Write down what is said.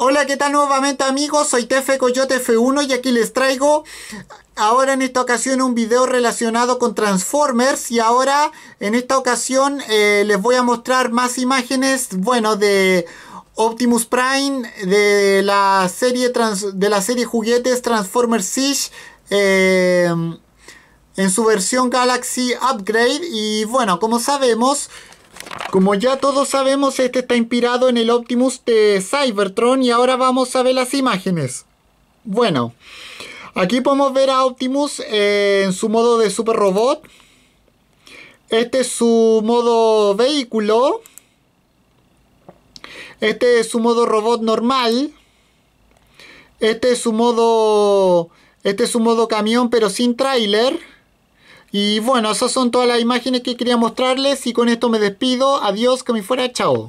Hola, ¿qué tal nuevamente amigos? Soy Tefe Coyote F1 y aquí les traigo ahora en esta ocasión un video relacionado con Transformers y ahora en esta ocasión eh, les voy a mostrar más imágenes, bueno, de Optimus Prime, de la serie, de la serie juguetes Transformers Siege. Eh, en su versión Galaxy Upgrade y bueno, como sabemos como ya todos sabemos, este está inspirado en el Optimus de Cybertron y ahora vamos a ver las imágenes. Bueno, aquí podemos ver a Optimus eh, en su modo de super robot. Este es su modo vehículo. Este es su modo robot normal. Este es su modo. Este es su modo camión, pero sin tráiler. Y bueno, esas son todas las imágenes que quería mostrarles y con esto me despido. Adiós, que me fuera, chao.